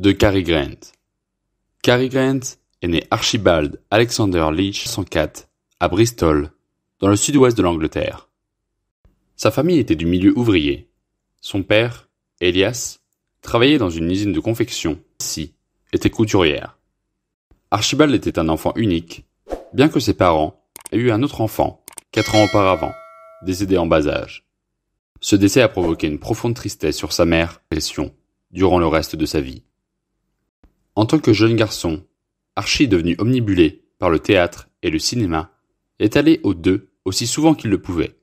de Cary Grant. Cary Grant est né Archibald Alexander Leach 104 à Bristol, dans le sud-ouest de l'Angleterre. Sa famille était du milieu ouvrier. Son père, Elias, travaillait dans une usine de confection, si, était couturière. Archibald était un enfant unique, bien que ses parents aient eu un autre enfant, quatre ans auparavant, décédé en bas âge. Ce décès a provoqué une profonde tristesse sur sa mère, pression durant le reste de sa vie. En tant que jeune garçon, Archie devenu omnibulé par le théâtre et le cinéma, est allé aux deux aussi souvent qu'il le pouvait.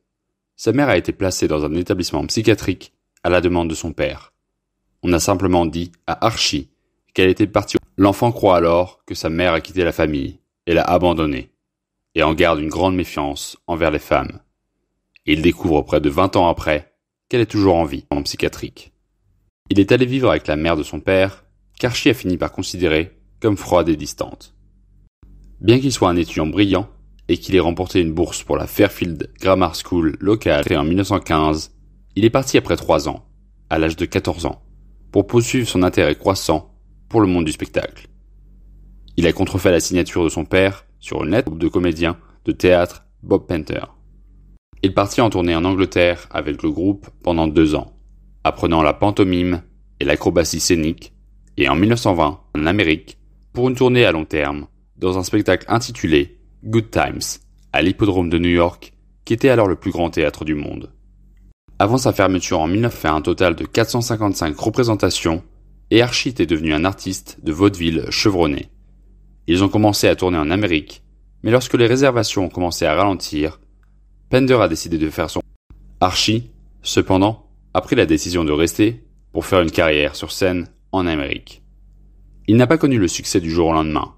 Sa mère a été placée dans un établissement psychiatrique à la demande de son père. On a simplement dit à Archie qu'elle était partie. L'enfant croit alors que sa mère a quitté la famille et l'a abandonnée, et en garde une grande méfiance envers les femmes. Il découvre près de 20 ans après qu'elle est toujours en vie en psychiatrique. Il est allé vivre avec la mère de son père qu'Archie a fini par considérer comme froide et distante. Bien qu'il soit un étudiant brillant et qu'il ait remporté une bourse pour la Fairfield Grammar School locale créée en 1915, il est parti après trois ans, à l'âge de 14 ans, pour poursuivre son intérêt croissant pour le monde du spectacle. Il a contrefait la signature de son père sur une lettre de comédien de théâtre Bob Painter. Il partit en tournée en Angleterre avec le groupe pendant deux ans, apprenant la pantomime et l'acrobatie scénique et en 1920 en Amérique pour une tournée à long terme dans un spectacle intitulé Good Times à l'hippodrome de New York qui était alors le plus grand théâtre du monde. Avant sa fermeture en 1921, un total de 455 représentations et Archie est devenu un artiste de vaudeville chevronné. Ils ont commencé à tourner en Amérique, mais lorsque les réservations ont commencé à ralentir, Pender a décidé de faire son Archie, cependant, a pris la décision de rester pour faire une carrière sur scène en Amérique. Il n'a pas connu le succès du jour au lendemain.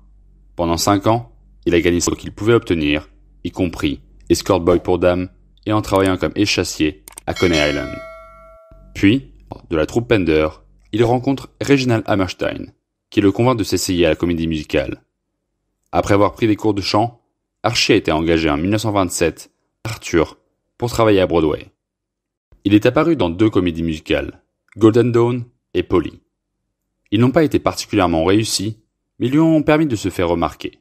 Pendant cinq ans, il a gagné ce qu'il pouvait obtenir, y compris escort boy pour Dame et en travaillant comme échassier à Coney Island. Puis, de la troupe Pender, il rencontre Reginald Hammerstein, qui le convainc de s'essayer à la comédie musicale. Après avoir pris des cours de chant, Archie a été engagé en 1927, Arthur, pour travailler à Broadway. Il est apparu dans deux comédies musicales, Golden Dawn et Polly. Ils n'ont pas été particulièrement réussis, mais lui ont permis de se faire remarquer.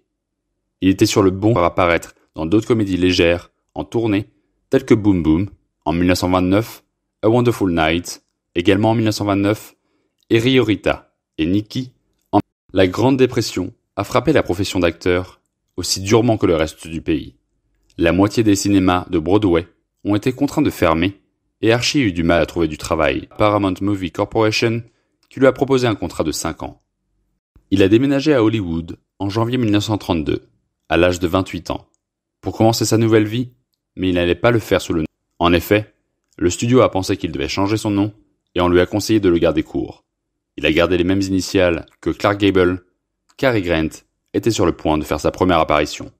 Il était sur le bon pour apparaître dans d'autres comédies légères, en tournée, telles que Boom Boom, en 1929, A Wonderful Night, également en 1929, et Riorita et Nikki. En... La Grande Dépression a frappé la profession d'acteur aussi durement que le reste du pays. La moitié des cinémas de Broadway ont été contraints de fermer et Archie eu du mal à trouver du travail. Paramount Movie Corporation qui lui a proposé un contrat de 5 ans. Il a déménagé à Hollywood en janvier 1932, à l'âge de 28 ans, pour commencer sa nouvelle vie, mais il n'allait pas le faire sous le nom. En effet, le studio a pensé qu'il devait changer son nom et on lui a conseillé de le garder court. Il a gardé les mêmes initiales que Clark Gable, Cary Grant était sur le point de faire sa première apparition.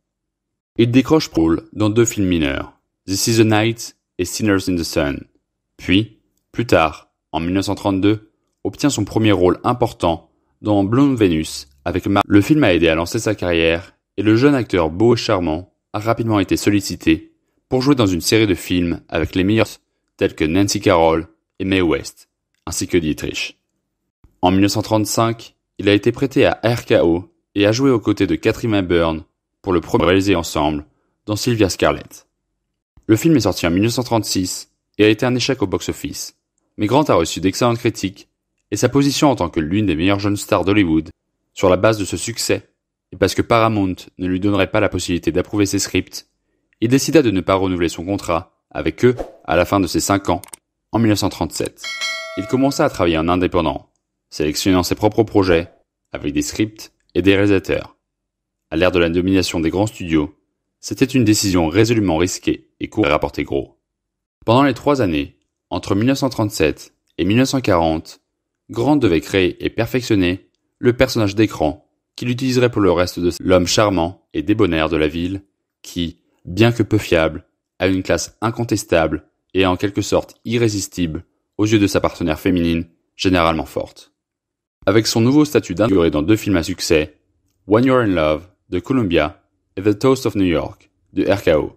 Il décroche Paul dans deux films mineurs, This is the Night et Sinners in the Sun. Puis, plus tard, en 1932, obtient son premier rôle important dans Blonde Venus avec Mar Le film a aidé à lancer sa carrière et le jeune acteur beau et charmant a rapidement été sollicité pour jouer dans une série de films avec les meilleurs tels que Nancy Carroll et Mae West, ainsi que Dietrich. En 1935, il a été prêté à RKO et a joué aux côtés de Catherine Burn pour le premier réalisé ensemble dans Sylvia Scarlett. Le film est sorti en 1936 et a été un échec au box-office, mais Grant a reçu d'excellentes critiques et sa position en tant que l'une des meilleures jeunes stars d'Hollywood, sur la base de ce succès, et parce que Paramount ne lui donnerait pas la possibilité d'approuver ses scripts, il décida de ne pas renouveler son contrat avec eux à la fin de ses cinq ans, en 1937. Il commença à travailler en indépendant, sélectionnant ses propres projets, avec des scripts et des réalisateurs. À l'ère de la domination des grands studios, c'était une décision résolument risquée et court à rapporter gros. Pendant les trois années, entre 1937 et 1940, Grant devait créer et perfectionner le personnage d'écran qu'il utiliserait pour le reste de l'homme charmant et débonnaire de la ville, qui, bien que peu fiable, a une classe incontestable et en quelque sorte irrésistible aux yeux de sa partenaire féminine, généralement forte. Avec son nouveau statut d'inauguré dans deux films à succès, When You're in Love de Columbia et The Toast of New York de RKO,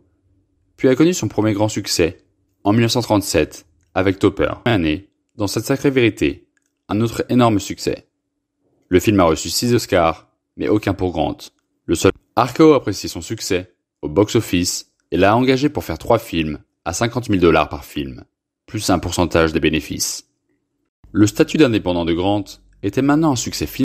puis a connu son premier grand succès en 1937 avec Topper, année dans cette sacrée vérité un autre énorme succès. Le film a reçu 6 Oscars, mais aucun pour Grant. Le seul Arco apprécie son succès au box-office et l'a engagé pour faire 3 films à 50 000 dollars par film, plus un pourcentage des bénéfices. Le statut d'indépendant de Grant était maintenant un succès